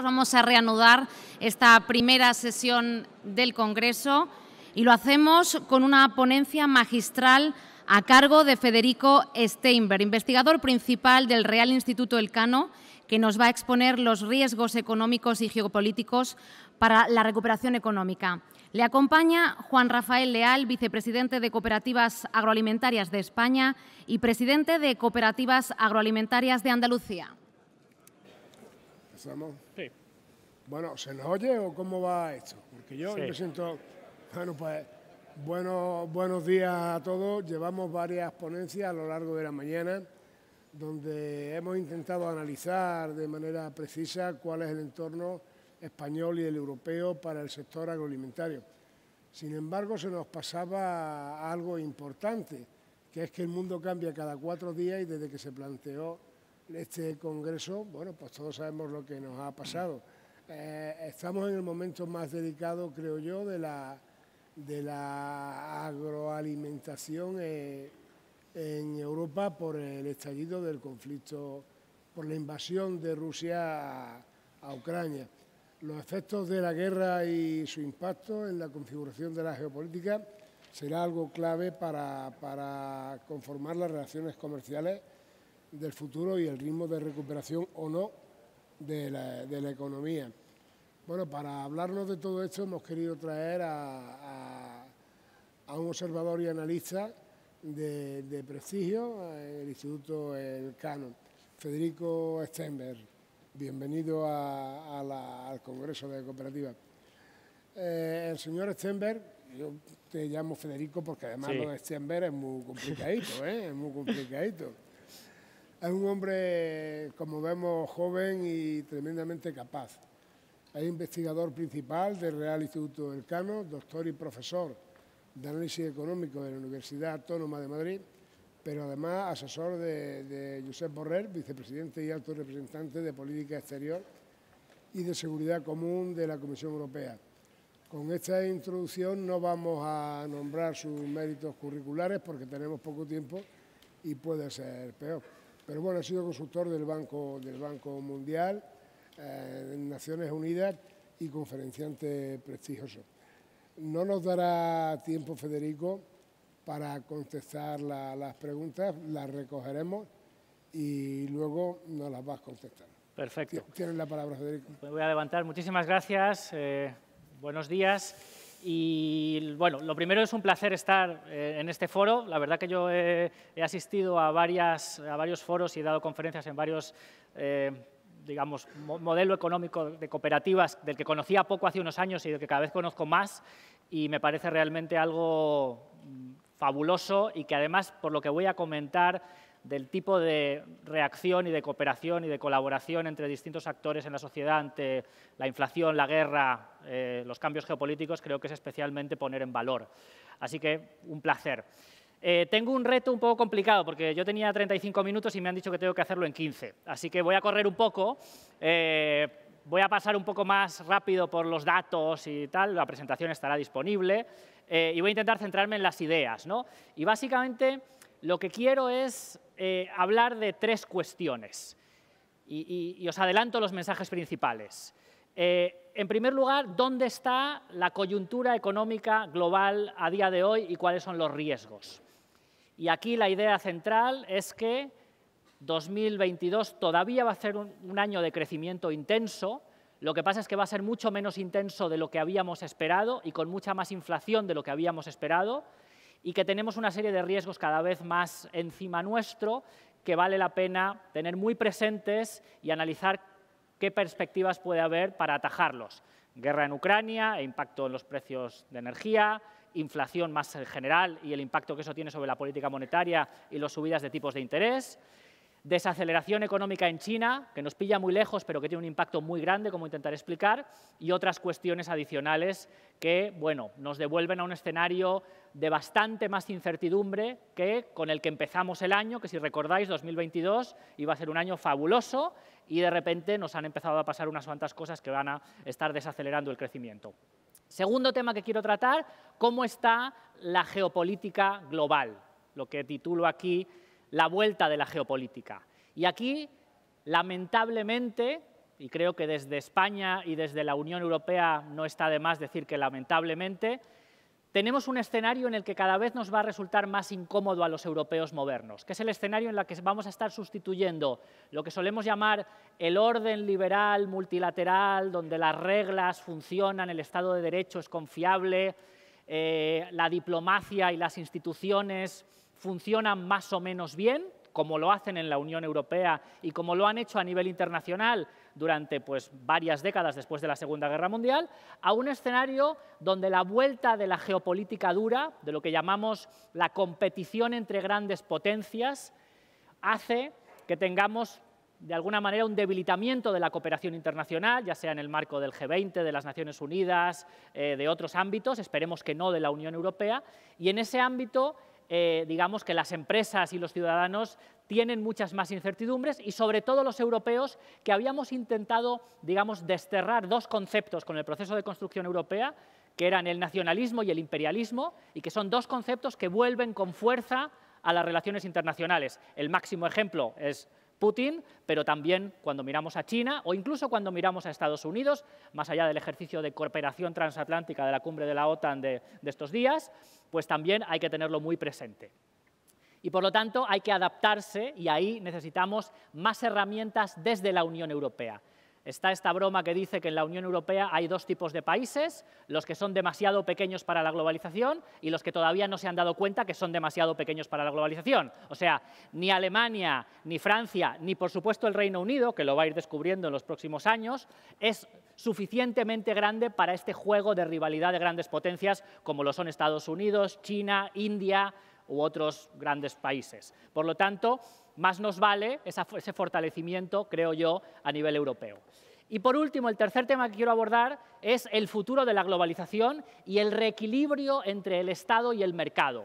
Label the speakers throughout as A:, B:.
A: vamos a reanudar esta primera sesión del Congreso y lo hacemos con una ponencia magistral a cargo de Federico Steinberg, investigador principal del Real Instituto Elcano, que nos va a exponer los riesgos económicos y geopolíticos para la recuperación económica. Le acompaña Juan Rafael Leal, vicepresidente de Cooperativas Agroalimentarias de España y presidente de Cooperativas Agroalimentarias de Andalucía.
B: Sí. Bueno, ¿se nos oye o cómo va esto? Porque yo me siento. Bueno, pues buenos días a todos. Llevamos varias ponencias a lo largo de la mañana donde hemos intentado analizar de manera precisa cuál es el entorno español y el europeo para el sector agroalimentario. Sin embargo, se nos pasaba algo importante, que es que el mundo cambia cada cuatro días y desde que se planteó este Congreso, bueno, pues todos sabemos lo que nos ha pasado. Eh, estamos en el momento más delicado, creo yo, de la, de la agroalimentación eh, en Europa por el estallido del conflicto, por la invasión de Rusia a, Ucrania. Los efectos de la guerra y su impacto en la configuración de la geopolítica será algo clave para, para conformar las relaciones comerciales del futuro y el ritmo de recuperación o no de la, economía. Bueno, para hablarnos de todo esto hemos querido traer a, un observador y analista de, prestigio eh, el Instituto El Cano, Federico Stenberg. Bienvenido al Congreso de Cooperativas. Eh, el señor Stenberg, yo te llamo Federico porque además lo de Stenberg es muy complicadito, ¿eh? es muy complicadito es un hombre, como vemos, joven y tremendamente capaz. Es investigador principal del Real Instituto Cano, doctor y profesor de análisis económico de la Universidad Autónoma de Madrid, pero además asesor de, de Josep Borrell, vicepresidente y alto representante de Política Exterior y de Seguridad Común de la Comisión Europea. Con esta introducción no vamos a nombrar sus méritos curriculares porque tenemos poco tiempo y puede ser peor. Pero bueno, he sido consultor del Banco, del banco Mundial, eh, Naciones Unidas y conferenciante prestigioso. No nos dará tiempo, Federico, para contestar las preguntas, las recogeremos y luego nos las vas a contestar. Perfecto. Tienes la palabra, Federico. Me voy
A: a levantar. Muchísimas gracias. Eh, buenos días. Y bueno, lo primero es un placer estar eh, en este foro. La verdad que yo he, asistido a, varias, a, varios foros y he dado conferencias en varios, eh, digamos, modelo económico de cooperativas del que conocía poco hace unos años y del que cada vez conozco más. Y me parece realmente algo mm, fabuloso y que además, por lo que voy a comentar, del tipo de reacción y de cooperación y de colaboración entre distintos actores en la sociedad ante la inflación, la guerra, eh, los cambios geopolíticos, creo que es especialmente poner en valor. Así que un placer. Eh, tengo un reto un poco complicado porque yo tenía 35 minutos y me han dicho que tengo que hacerlo en 15. Así que voy a correr un poco. Eh, voy a pasar un poco más rápido por los datos y tal. La presentación estará disponible. y voy a intentar centrarme en las ideas. ¿no? Y básicamente lo que quiero es eh, hablar de tres cuestiones y, os adelanto los mensajes principales. Eh, en primer lugar, ¿dónde está la coyuntura económica global a día de hoy y cuáles son los riesgos? Y aquí la idea central es que 2022 todavía va a ser un año de crecimiento intenso, lo que pasa es que va a ser mucho menos intenso de lo que habíamos esperado y con mucha más inflación de lo que habíamos esperado y que tenemos una serie de riesgos cada vez más encima nuestro que vale la pena tener muy presentes y analizar qué perspectivas puede haber para atajarlos. Guerra en Ucrania e impacto en los precios de energía, inflación más general y el impacto que eso tiene sobre la política monetaria y las subidas de tipos de interés, desaceleración económica en China, que nos pilla muy lejos, pero que tiene un impacto muy grande, como intentaré explicar, y otras cuestiones adicionales que, bueno, nos devuelven a un escenario de bastante más incertidumbre que con el que empezamos el año, que si recordáis, 2022 iba a ser un año fabuloso y de repente nos han empezado a pasar unas cuantas cosas que van a estar desacelerando el crecimiento. Segundo tema que quiero tratar, cómo está la geopolítica global, lo que titulo aquí la vuelta de la geopolítica. Y aquí, lamentablemente, y creo que desde España y desde la Unión Europea no está de más decir que lamentablemente, tenemos un escenario en el que cada vez nos va a resultar más incómodo a los europeos movernos, que es el escenario en el que vamos a estar sustituyendo lo que solemos llamar el orden liberal multilateral, donde las reglas funcionan, el Estado de Derecho es confiable, eh, la diplomacia y las instituciones funcionan más o menos bien, como lo hacen en la Unión Europea y como lo han hecho a nivel internacional durante pues, varias décadas después de la Segunda Guerra Mundial, a un escenario donde la vuelta de la geopolítica dura, de lo que llamamos la competición entre grandes potencias, hace que tengamos de alguna manera un debilitamiento de la cooperación internacional, ya sea en el marco del G20, de las Naciones Unidas, eh, de otros ámbitos, esperemos que no de la Unión Europea, y en ese ámbito eh, digamos que las empresas y los ciudadanos tienen muchas más incertidumbres y sobre todo los europeos que habíamos intentado, digamos, desterrar dos conceptos con el proceso de construcción europea, que eran el nacionalismo y el imperialismo, y que son dos conceptos que vuelven con fuerza a las relaciones internacionales. El máximo ejemplo es Putin, pero también cuando miramos a China o incluso cuando miramos a Estados Unidos, más allá del ejercicio de cooperación transatlántica de la cumbre de la OTAN de, de estos días, pues también hay que tenerlo muy presente. Y por lo tanto hay que adaptarse y ahí necesitamos más herramientas desde la Unión Europea. Está esta broma que dice que en la Unión Europea hay dos tipos de países, los que son demasiado pequeños para la globalización y los que todavía no se han dado cuenta que son demasiado pequeños para la globalización. O sea, ni Alemania, ni Francia, ni por supuesto el Reino Unido, que lo va a ir descubriendo en los próximos años, es suficientemente grande para este juego de rivalidad de grandes potencias como lo son Estados Unidos, China, India u otros grandes países. Por lo tanto, más nos vale ese fortalecimiento, creo yo, a nivel europeo. Y por último, el tercer tema que quiero abordar es el futuro de la globalización y el reequilibrio entre el Estado y el mercado.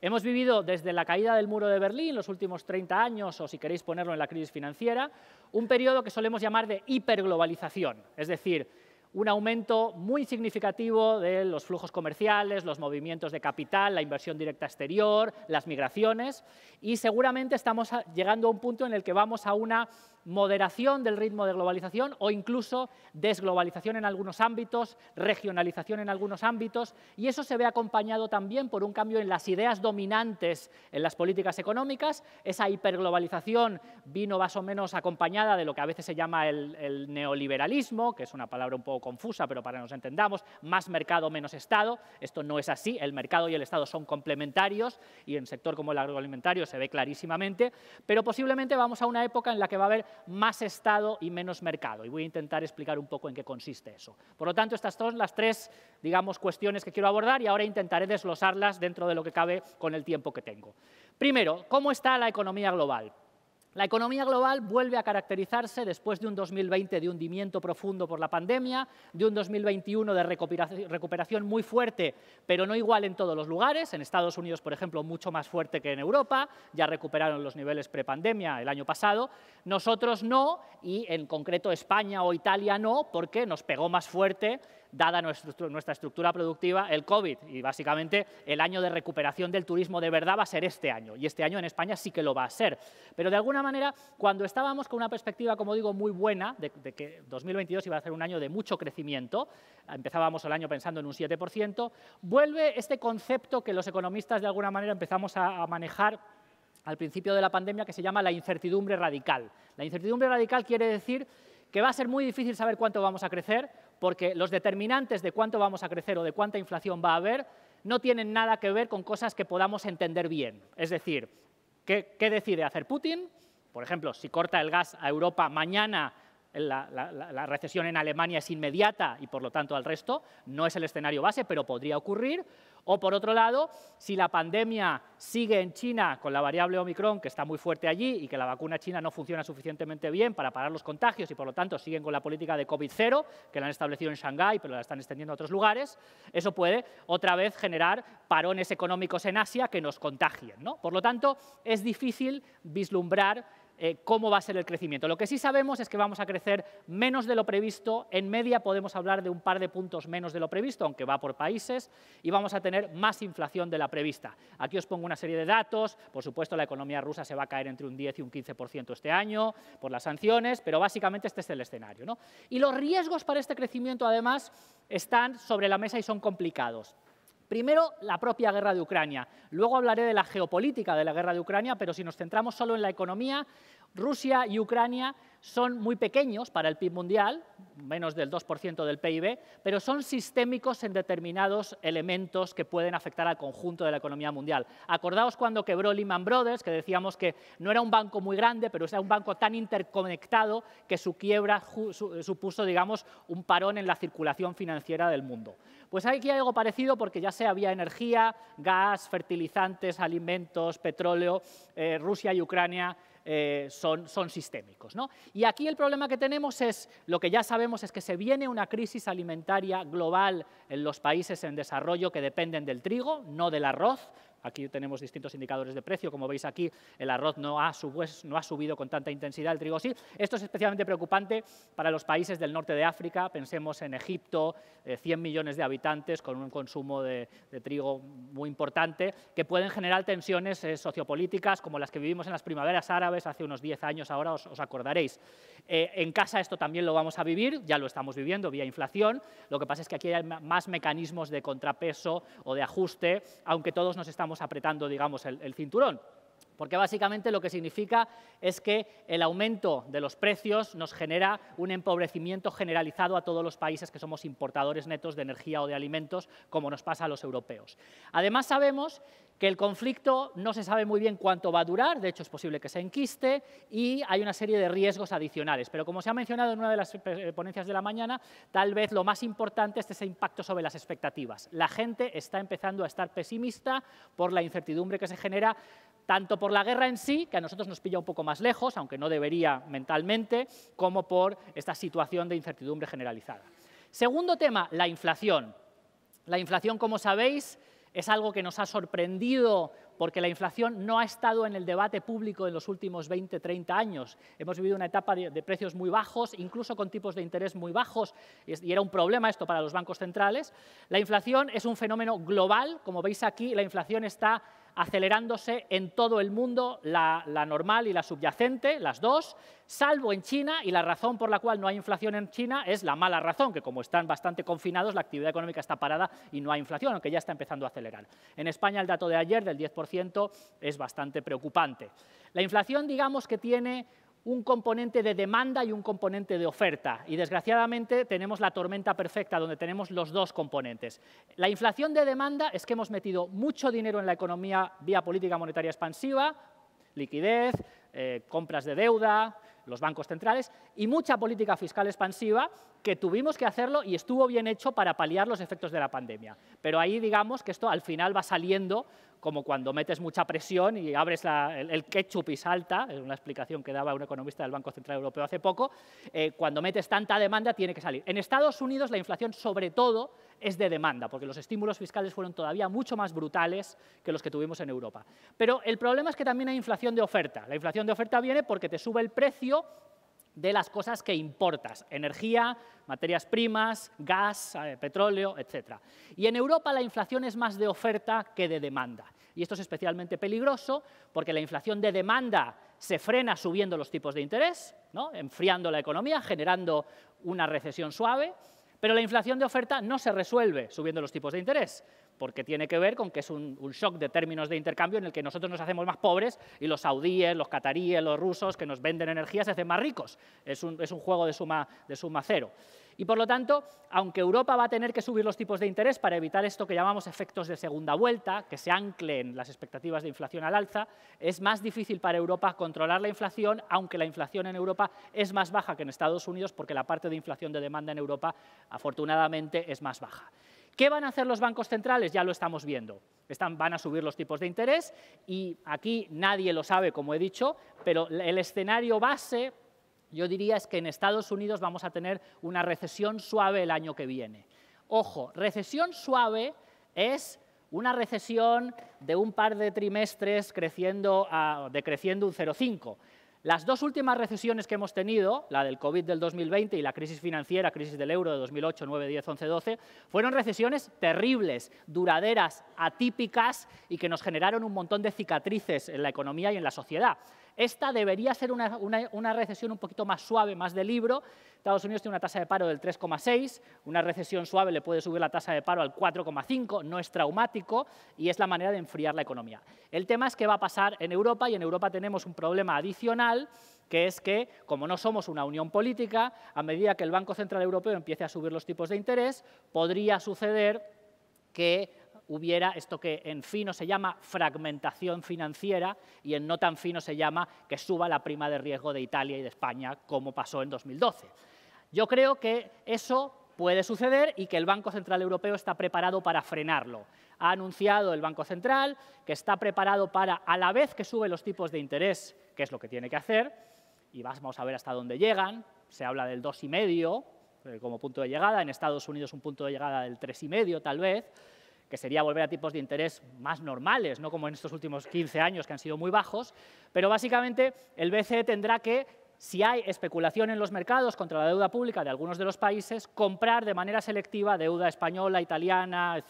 A: Hemos vivido desde la caída del muro de Berlín, los últimos 30 años, o si queréis ponerlo en la crisis financiera, un periodo que solemos llamar de hiperglobalización, es decir, un aumento muy significativo de los flujos comerciales, los movimientos de capital, la inversión directa exterior, las migraciones y seguramente estamos llegando a un punto en el que vamos a una moderación del ritmo de globalización o incluso desglobalización en algunos ámbitos, regionalización en algunos ámbitos, y eso se ve acompañado también por un cambio en las ideas dominantes en las políticas económicas. Esa hiperglobalización vino más o menos acompañada de lo que a veces se llama el, neoliberalismo, que es una palabra un poco confusa, pero para que nos entendamos, más mercado, menos Estado. Esto no es así, el mercado y el Estado son complementarios y en sector como el agroalimentario se ve clarísimamente, pero posiblemente vamos a una época en la que va a haber más Estado y menos mercado y voy a intentar explicar un poco en qué consiste eso. Por lo tanto, estas son las tres, digamos, cuestiones que quiero abordar y ahora intentaré desglosarlas dentro de lo que cabe con el tiempo que tengo. Primero, ¿cómo está la economía global? La economía global vuelve a caracterizarse después de un 2020 de hundimiento profundo por la pandemia, de un 2021 de recuperación muy fuerte, pero no igual en todos los lugares. En Estados Unidos, por ejemplo, mucho más fuerte que en Europa, ya recuperaron los niveles prepandemia el año pasado. Nosotros no, y en concreto España o Italia no, porque nos pegó más fuerte dada nuestra estructura productiva, el COVID. Y básicamente el año de recuperación del turismo de verdad va a ser este año. Y este año en España sí que lo va a ser. Pero de alguna manera, cuando estábamos con una perspectiva, como digo, muy buena, de, que 2022 iba a ser un año de mucho crecimiento, empezábamos el año pensando en un 7%, vuelve este concepto que los economistas de alguna manera empezamos a manejar al principio de la pandemia que se llama la incertidumbre radical. La incertidumbre radical quiere decir que va a ser muy difícil saber cuánto vamos a crecer, porque los determinantes de cuánto vamos a crecer o de cuánta inflación va a haber no tienen nada que ver con cosas que podamos entender bien. Es decir, ¿qué, decide hacer Putin? Por ejemplo, si corta el gas a Europa mañana, la, recesión en Alemania es inmediata y por lo tanto al resto no es el escenario base, pero podría ocurrir. O por otro lado, si la pandemia sigue en China con la variable Omicron, que está muy fuerte allí y que la vacuna china no funciona suficientemente bien para parar los contagios y por lo tanto siguen con la política de COVID-0, que la han establecido en Shanghái, pero la están extendiendo a otros lugares, eso puede otra vez generar parones económicos en Asia que nos contagien. ¿no? Por lo tanto, es difícil vislumbrar eh, cómo va a ser el crecimiento. Lo que sí sabemos es que vamos a crecer menos de lo previsto, en media podemos hablar de un par de puntos menos de lo previsto, aunque va por países, y vamos a tener más inflación de la prevista. Aquí os pongo una serie de datos, por supuesto la economía rusa se va a caer entre un 10 y un 15% este año por las sanciones, pero básicamente este es el escenario. Y los riesgos para este crecimiento además están sobre la mesa y son complicados. Primero, la propia guerra de Ucrania. Luego hablaré de la geopolítica de la guerra de Ucrania, pero si nos centramos solo en la economía, Rusia y Ucrania son muy pequeños para el PIB mundial, menos del 2% del PIB, pero son sistémicos en determinados elementos que pueden afectar al conjunto de la economía mundial. Acordaos cuando quebró Lehman Brothers, que decíamos que no era un banco muy grande, pero era un banco tan interconectado que su quiebra supuso, digamos, un parón en la circulación financiera del mundo. Pues aquí hay algo parecido porque ya se había energía, gas, fertilizantes, alimentos, petróleo, eh, Rusia y Ucrania eh, son, son sistémicos. ¿no? Y aquí el problema que tenemos es, lo que ya sabemos es que se viene una crisis alimentaria global en los países en desarrollo que dependen del trigo, no del arroz, Aquí tenemos distintos indicadores de precio. Como veis aquí, el arroz no ha, no ha subido con tanta intensidad, el trigo sí. Esto es especialmente preocupante para los países del norte de África. Pensemos en Egipto, 100 eh, millones de habitantes con un consumo de, trigo muy importante, que pueden generar tensiones eh, sociopolíticas como las que vivimos en las primaveras árabes hace unos 10 años, ahora os, acordaréis. Eh, en casa esto también lo vamos a vivir, ya lo estamos viviendo vía inflación. Lo que pasa es que aquí hay más mecanismos de contrapeso o de ajuste, aunque todos nos estamos apretando, digamos, el cinturón. Porque básicamente lo que significa es que el aumento de los precios nos genera un empobrecimiento generalizado a todos los países que somos importadores netos de energía o de alimentos, como nos pasa a los europeos. Además sabemos que el conflicto no se sabe muy bien cuánto va a durar, de hecho es posible que se enquiste, y hay una serie de riesgos adicionales. Pero como se ha mencionado en una de las eh, ponencias de la mañana, tal vez lo más importante es ese impacto sobre las expectativas. La gente está empezando a estar pesimista por la incertidumbre que se genera tanto por la guerra en sí, que a nosotros nos pilla un poco más lejos, aunque no debería mentalmente, como por esta situación de incertidumbre generalizada. Segundo tema, la inflación. La inflación, como sabéis, es algo que nos ha sorprendido porque la inflación no ha estado en el debate público en los últimos 20, 30 años. Hemos vivido una etapa de, precios muy bajos, incluso con tipos de interés muy bajos, y era un problema esto para los bancos centrales. La inflación es un fenómeno global, como veis aquí, la inflación está acelerándose en todo el mundo la, normal y la subyacente, las dos, salvo en China, y la razón por la cual no hay inflación en China es la mala razón, que como están bastante confinados, la actividad económica está parada y no hay inflación, aunque ya está empezando a acelerar. En España el dato de ayer del 10% es bastante preocupante. La inflación, digamos que tiene un componente de demanda y un componente de oferta. Y desgraciadamente tenemos la tormenta perfecta donde tenemos los dos componentes. La inflación de demanda es que hemos metido mucho dinero en la economía vía política monetaria expansiva, liquidez, eh, compras de deuda, los bancos centrales y mucha política fiscal expansiva que tuvimos que hacerlo y estuvo bien hecho para paliar los efectos de la pandemia. Pero ahí digamos que esto al final va saliendo como cuando metes mucha presión y abres el, ketchup y salta, es una explicación que daba un economista del Banco Central Europeo hace poco, eh, cuando metes tanta demanda tiene que salir. En Estados Unidos la inflación sobre todo es de demanda, porque los estímulos fiscales fueron todavía mucho más brutales que los que tuvimos en Europa. Pero el problema es que también hay inflación de oferta. La inflación de oferta viene porque te sube el precio de las cosas que importas, energía, materias primas, gas, eh, petróleo, etc. Y en Europa la inflación es más de oferta que de demanda. Y esto es especialmente peligroso porque la inflación de demanda se frena subiendo los tipos de interés, ¿no? enfriando la economía, generando una recesión suave, pero la inflación de oferta no se resuelve subiendo los tipos de interés porque tiene que ver con que es un, shock de términos de intercambio en el que nosotros nos hacemos más pobres y los saudíes, los cataríes, los rusos que nos venden energía se hacen más ricos. Es un, juego de suma, de suma cero. Y por lo tanto, aunque Europa va a tener que subir los tipos de interés para evitar esto que llamamos efectos de segunda vuelta, que se anclen las expectativas de inflación al alza, es más difícil para Europa controlar la inflación, aunque la inflación en Europa es más baja que en Estados Unidos, porque la parte de inflación de demanda en Europa, afortunadamente, es más baja. ¿Qué van a hacer los bancos centrales? Ya lo estamos viendo. van a subir los tipos de interés y aquí nadie lo sabe, como he dicho, pero el escenario base, yo diría, es que en Estados Unidos vamos a tener una recesión suave el año que viene. Ojo, recesión suave es una recesión de un par de trimestres decreciendo un 0,5 las dos últimas recesiones que hemos tenido, la del COVID del 2020 y la crisis financiera, crisis del euro de 2008, 9, 10, 11, 12, fueron recesiones terribles, duraderas, atípicas y que nos generaron un montón de cicatrices en la economía y en la sociedad. Esta debería ser una, recesión un poquito más suave, más de libro. Estados Unidos tiene una tasa de paro del 3,6, una recesión suave le puede subir la tasa de paro al 4,5, no es traumático y es la manera de enfriar la economía. El tema es que va a pasar en Europa y en Europa tenemos un problema adicional que es que, como no somos una unión política, a medida que el Banco Central Europeo empiece a subir los tipos de interés, podría suceder que hubiera esto que en fino se llama fragmentación financiera y en no tan fino se llama que suba la prima de riesgo de Italia y de España, como pasó en 2012. Yo creo que eso puede suceder y que el Banco Central Europeo está preparado para frenarlo. Ha anunciado el Banco Central que está preparado para, a la vez que sube los tipos de interés, que es lo que tiene que hacer, y vamos a ver hasta dónde llegan, se habla del 2,5 eh, como punto de llegada, en Estados Unidos un punto de llegada del 3,5 tal vez, que sería volver a tipos de interés más normales, no como en estos últimos 15 años que han sido muy bajos, pero básicamente el BCE tendrá que si hay especulación en los mercados contra la deuda pública de algunos de los países, comprar de manera selectiva deuda española, italiana,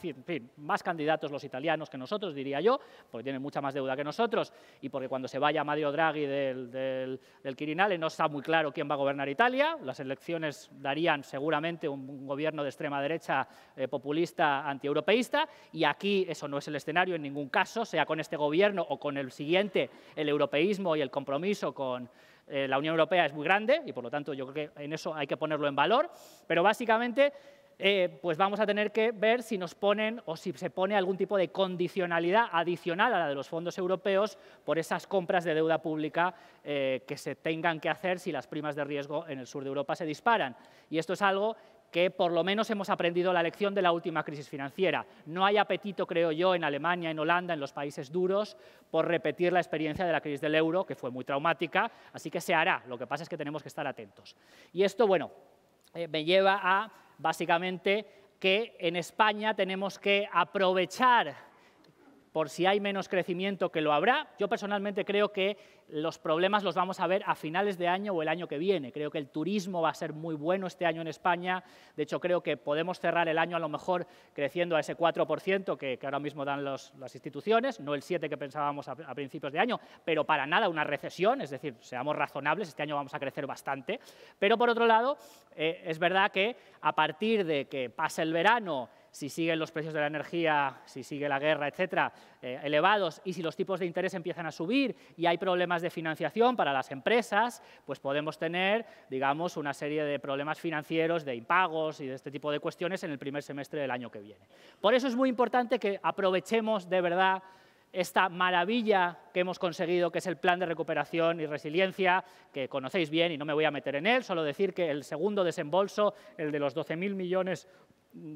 A: más candidatos los italianos que nosotros, diría yo, porque tienen mucha más deuda que nosotros y porque cuando se vaya Mario Draghi del, Quirinale no está muy claro quién va a gobernar Italia. Las elecciones darían seguramente un, gobierno de extrema derecha eh, populista antieuropeísta y aquí eso no es el escenario en ningún caso, sea con este gobierno o con el siguiente, el europeísmo y el compromiso con eh, la Unión Europea es muy grande y por lo tanto yo creo que en eso hay que ponerlo en valor, pero básicamente eh, pues vamos a tener que ver si nos ponen o si se pone algún tipo de condicionalidad adicional a la de los fondos europeos por esas compras de deuda pública eh, que se tengan que hacer si las primas de riesgo en el sur de Europa se disparan. Y esto es algo que por lo menos hemos aprendido la lección de la última crisis financiera. No hay apetito, creo yo, en Alemania, en Holanda, en los países duros, por repetir la experiencia de la crisis del euro, que fue muy traumática, así que se hará. Lo que pasa es que tenemos que estar atentos. Y esto, bueno, eh, me lleva a, básicamente, que en España tenemos que aprovechar por si hay menos crecimiento que lo habrá. Yo personalmente creo que los problemas los vamos a ver a finales de año o el año que viene. Creo que el turismo va a ser muy bueno este año en España. De hecho, creo que podemos cerrar el año a lo mejor creciendo a ese 4% que, ahora mismo dan las instituciones, no el 7% que pensábamos a, principios de año, pero para nada una recesión, es decir, seamos razonables, este año vamos a crecer bastante. Pero por otro lado, eh, es verdad que a partir de que pase el verano, si siguen los precios de la energía, si sigue la guerra, etcétera, eh, elevados y si los tipos de interés empiezan a subir y hay problemas de financiación para las empresas, pues podemos tener, digamos, una serie de problemas financieros, de impagos y de este tipo de cuestiones en el primer semestre del año que viene. Por eso es muy importante que aprovechemos de verdad esta maravilla que hemos conseguido, que es el Plan de Recuperación y Resiliencia, que conocéis bien y no me voy a meter en él, solo decir que el segundo desembolso, el de los 12.000 millones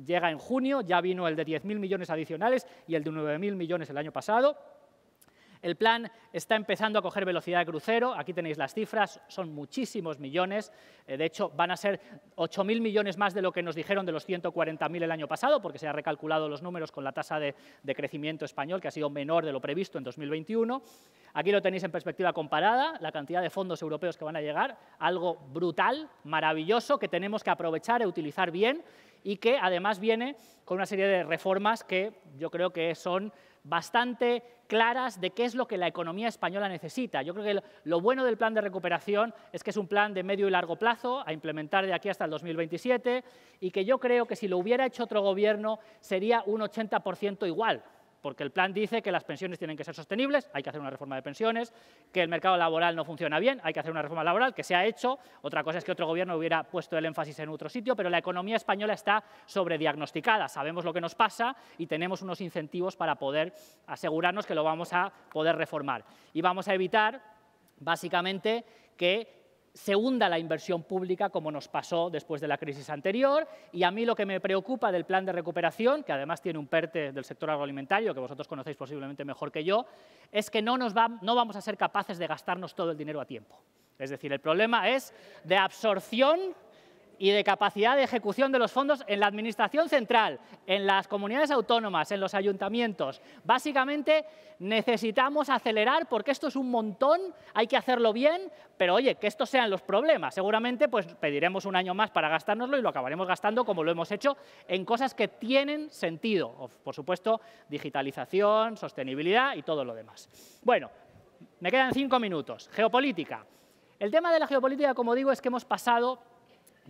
A: llega en junio, ya vino el de 10.000 millones adicionales y el de 9.000 millones el año pasado. El plan está empezando a coger velocidad de crucero, aquí tenéis las cifras, son muchísimos millones, eh, de hecho van a ser 8.000 millones más de lo que nos dijeron de los 140.000 el año pasado, porque se han recalculado los números con la tasa de, crecimiento español, que ha sido menor de lo previsto en 2021. Aquí lo tenéis en perspectiva comparada, la cantidad de fondos europeos que van a llegar, algo brutal, maravilloso, que tenemos que aprovechar e utilizar bien y que además viene con una serie de reformas que yo creo que son bastante claras de qué es lo que la economía española necesita. Yo creo que lo bueno del plan de recuperación es que es un plan de medio y largo plazo a implementar de aquí hasta el 2027 y que yo creo que si lo hubiera hecho otro gobierno sería un 80% igual, porque el plan dice que las pensiones tienen que ser sostenibles, hay que hacer una reforma de pensiones, que el mercado laboral no funciona bien, hay que hacer una reforma laboral, que se ha hecho, otra cosa es que otro gobierno hubiera puesto el énfasis en otro sitio, pero la economía española está sobrediagnosticada, sabemos lo que nos pasa y tenemos unos incentivos para poder asegurarnos que lo vamos a poder reformar. Y vamos a evitar, básicamente, que se hunda la inversión pública como nos pasó después de la crisis anterior y a mí lo que me preocupa del plan de recuperación, que además tiene un PERTE del sector agroalimentario que vosotros conocéis posiblemente mejor que yo, es que no, nos no vamos a ser capaces de gastarnos todo el dinero a tiempo. Es decir, el problema es de absorción y de capacidad de ejecución de los fondos en la Administración central, en las comunidades autónomas, en los ayuntamientos. Básicamente necesitamos acelerar porque esto es un montón, hay que hacerlo bien, pero oye, que estos sean los problemas. Seguramente pues pediremos un año más para gastárnoslo y lo acabaremos gastando como lo hemos hecho en cosas que tienen sentido. Por supuesto, digitalización, sostenibilidad y todo lo demás. Bueno, me quedan cinco minutos. Geopolítica. El tema de la geopolítica, como digo, es que hemos pasado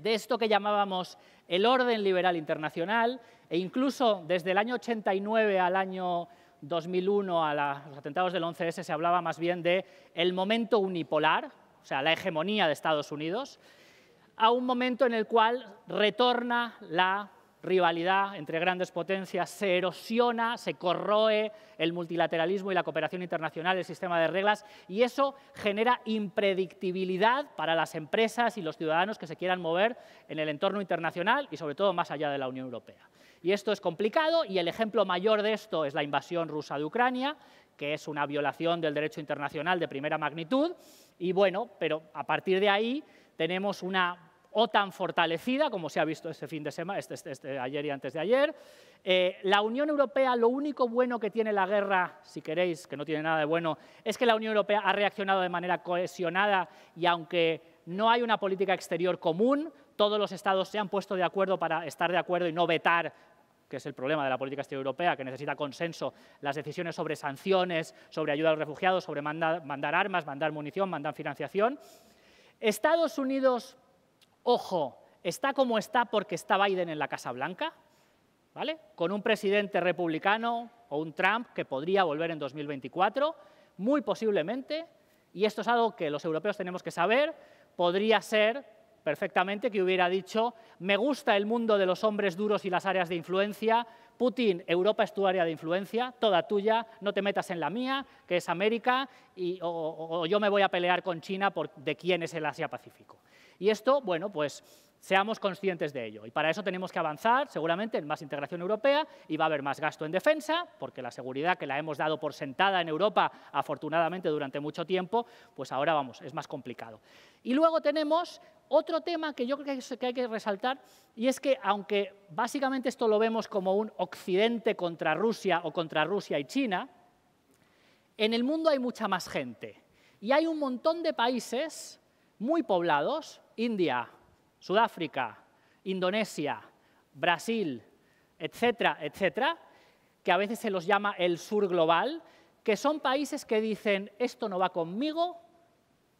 A: de esto que llamábamos el orden liberal internacional e incluso desde el año 89 al año 2001 a los atentados del 11S se hablaba más bien de el momento unipolar, o sea, la hegemonía de Estados Unidos, a un momento en el cual retorna la rivalidad entre grandes potencias, se erosiona, se corroe el multilateralismo y la cooperación internacional, el sistema de reglas, y eso genera impredictibilidad para las empresas y los ciudadanos que se quieran mover en el entorno internacional y sobre todo más allá de la Unión Europea. Y esto es complicado y el ejemplo mayor de esto es la invasión rusa de Ucrania, que es una violación del derecho internacional de primera magnitud, y bueno, pero a partir de ahí tenemos una o tan fortalecida como se ha visto este fin de semana, este, este, este ayer y antes de ayer. Eh, la Unión Europea, lo único bueno que tiene la guerra, si queréis, que no tiene nada de bueno, es que la Unión Europea ha reaccionado de manera cohesionada y aunque no hay una política exterior común, todos los estados se han puesto de acuerdo para estar de acuerdo y no vetar que es el problema de la política exterior europea, que necesita consenso, las decisiones sobre sanciones, sobre ayuda a los refugiados, sobre mandar armas, mandar munición, mandar financiación. Estados Unidos ojo, está como está porque está Biden en la Casa Blanca, ¿vale? Con un presidente republicano o un Trump que podría volver en 2024, muy posiblemente, y esto es algo que los europeos tenemos que saber, podría ser perfectamente que hubiera dicho, me gusta el mundo de los hombres duros y las áreas de influencia, Putin, Europa es tu área de influencia, toda tuya, no te metas en la mía, que es América, y, o yo me voy a pelear con China por de quién es el Asia-Pacífico. Y esto, bueno, pues seamos conscientes de ello. Y para eso tenemos que avanzar, seguramente, en más integración europea y va a haber más gasto en defensa, porque la seguridad que la hemos dado por sentada en Europa, afortunadamente, durante mucho tiempo, pues ahora vamos, es más complicado. Y luego tenemos otro tema que yo creo que hay que resaltar, y es que aunque básicamente esto lo vemos como un occidente contra Rusia o contra Rusia y China, en el mundo hay mucha más gente. Y hay un montón de países muy poblados, India, Sudáfrica, Indonesia, Brasil, etcétera, etcétera, que a veces se los llama el sur global, que son países que dicen, esto no va conmigo,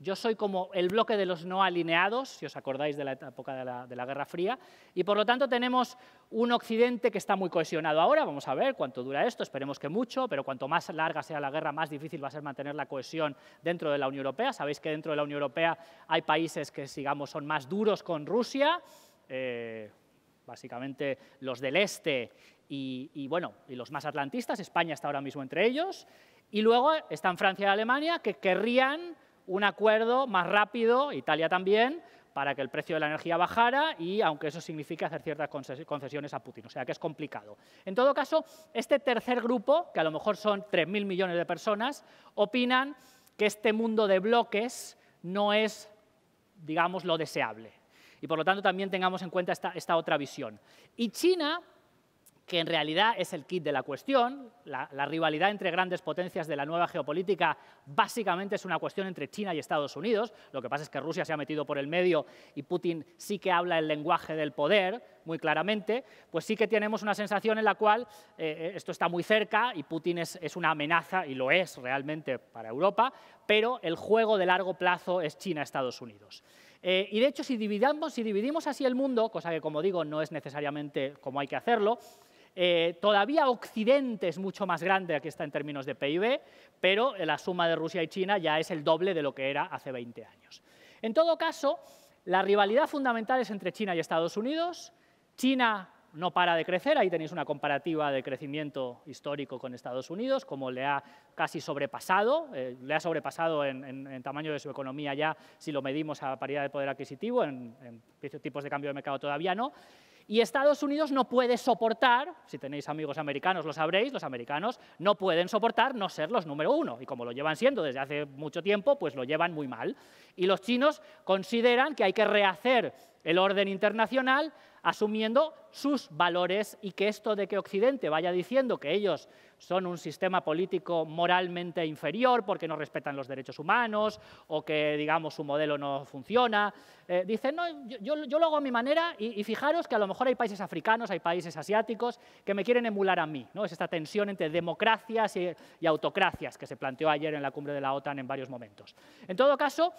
A: yo soy como el bloque de los no alineados, si os acordáis de la época de la, Guerra Fría, y por lo tanto tenemos un Occidente que está muy cohesionado ahora, vamos a ver cuánto dura esto, esperemos que mucho, pero cuanto más larga sea la guerra, más difícil va a ser mantener la cohesión dentro de la Unión Europea. Sabéis que dentro de la Unión Europea hay países que, digamos, son más duros con Rusia, eh, básicamente los del este y, bueno, y los más atlantistas, España está ahora mismo entre ellos, y luego están Francia y Alemania que querrían un acuerdo más rápido, Italia también, para que el precio de la energía bajara y aunque eso significa hacer ciertas concesiones a Putin, o sea que es complicado. En todo caso, este tercer grupo, que a lo mejor son 3.000 millones de personas, opinan que este mundo de bloques no es, digamos, lo deseable. Y por lo tanto también tengamos en cuenta esta, esta otra visión. Y China que en realidad es el kit de la cuestión. La, rivalidad entre grandes potencias de la nueva geopolítica básicamente es una cuestión entre China y Estados Unidos. Lo que pasa es que Rusia se ha metido por el medio y Putin sí que habla el lenguaje del poder, muy claramente, pues sí que tenemos una sensación en la cual eh, eh, esto está muy cerca y Putin es, una amenaza, y lo es realmente para Europa, pero el juego de largo plazo es China-Estados Unidos. Eh, y de hecho, si dividimos así el mundo, cosa que como digo no es necesariamente como hay que hacerlo, eh, todavía Occidente es mucho más grande, aquí está en términos de PIB, pero la suma de Rusia y China ya es el doble de lo que era hace 20 años. En todo caso, la rivalidad fundamental es entre China y Estados Unidos. China no para de crecer, ahí tenéis una comparativa de crecimiento histórico con Estados Unidos, como le ha casi sobrepasado, eh, le ha sobrepasado en, tamaño de su economía ya, si lo medimos a paridad de poder adquisitivo, en, en tipos de cambio de mercado todavía no, y Estados Unidos no puede soportar, si tenéis amigos americanos lo sabréis, los americanos no pueden soportar no ser los número uno. Y como lo llevan siendo desde hace mucho tiempo, pues lo llevan muy mal. Y los chinos consideran que hay que rehacer el orden internacional asumiendo sus valores y que esto de que Occidente vaya diciendo que ellos son un sistema político moralmente inferior porque no respetan los derechos humanos o que, digamos, su modelo no funciona, eh, dicen, no, yo, lo hago a mi manera y, fijaros que a lo mejor hay países africanos, hay países asiáticos que me quieren emular a mí. ¿no? Es esta tensión entre democracias y, y autocracias que se planteó ayer en la cumbre de la OTAN en varios momentos. En todo caso,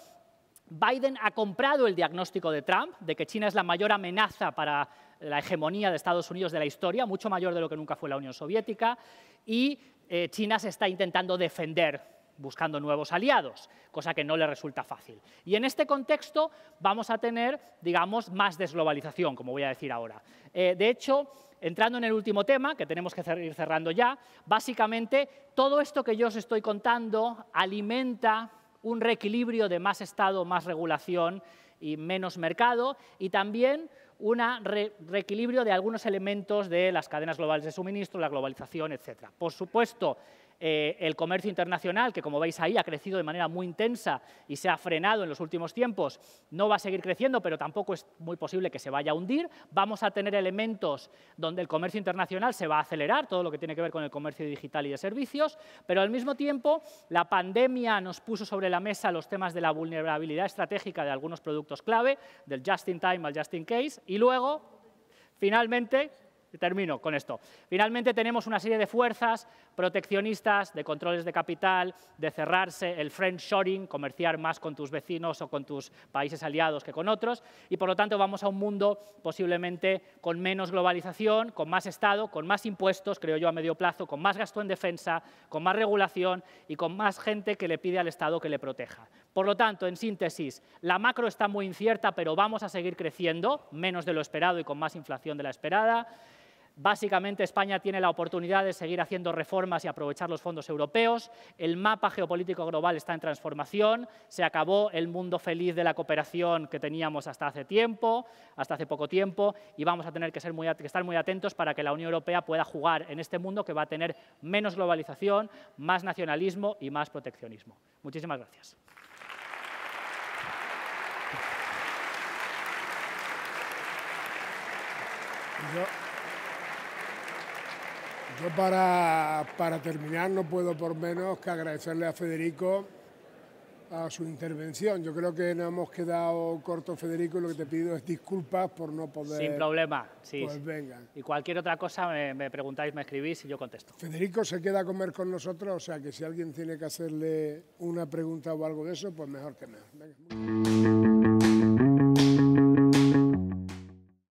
A: Biden ha comprado el diagnóstico de Trump de que China es la mayor amenaza para la hegemonía de Estados Unidos de la historia, mucho mayor de lo que nunca fue la Unión Soviética, y eh, China se está intentando defender buscando nuevos aliados, cosa que no le resulta fácil. Y en este contexto vamos a tener, digamos, más desglobalización, como voy a decir ahora. Eh, de hecho, entrando en el último tema, que tenemos que ir cerrando ya, básicamente todo esto que yo os estoy contando alimenta un reequilibrio de más Estado, más regulación y menos mercado, y también un reequilibrio de algunos elementos de las cadenas globales de suministro, la globalización, etc. Por supuesto, eh, el comercio internacional, que como veis ahí ha crecido de manera muy intensa y se ha frenado en los últimos tiempos, no va a seguir creciendo, pero tampoco es muy posible que se vaya a hundir. Vamos a tener elementos donde el comercio internacional se va a acelerar, todo lo que tiene que ver con el comercio digital y de servicios, pero al mismo tiempo la pandemia nos puso sobre la mesa los temas de la vulnerabilidad estratégica de algunos productos clave, del just in time al just in case, y luego, finalmente, termino con esto. Finalmente tenemos una serie de fuerzas proteccionistas, de controles de capital, de cerrarse, el friendshoring, comerciar más con tus vecinos o con tus países aliados que con otros, y por lo tanto vamos a un mundo posiblemente con menos globalización, con más Estado, con más impuestos, creo yo, a medio plazo, con más gasto en defensa, con más regulación y con más gente que le pide al Estado que le proteja. Por lo tanto, en síntesis, la macro está muy incierta, pero vamos a seguir creciendo, menos de lo esperado y con más inflación de la esperada. Básicamente España tiene la oportunidad de seguir haciendo reformas y aprovechar los fondos europeos. El mapa geopolítico global está en transformación. Se acabó el mundo feliz de la cooperación que teníamos hasta hace tiempo, hasta hace poco tiempo, y vamos a tener que, estar muy atentos para que la Unión Europea pueda jugar en este mundo que va a tener menos globalización, más nacionalismo y más proteccionismo. Muchísimas gracias
B: para, terminar no puedo por menos que agradecerle a Federico a su intervención. Yo creo que nos hemos quedado corto Federico, y lo que te pido es disculpas por no poder... Sin
A: problema, sí. Pues venga. Y cualquier otra cosa me, preguntáis, me escribís y yo contesto.
B: Federico se queda a comer con nosotros, o sea que si alguien tiene que hacerle una pregunta o algo de eso, pues mejor que nada.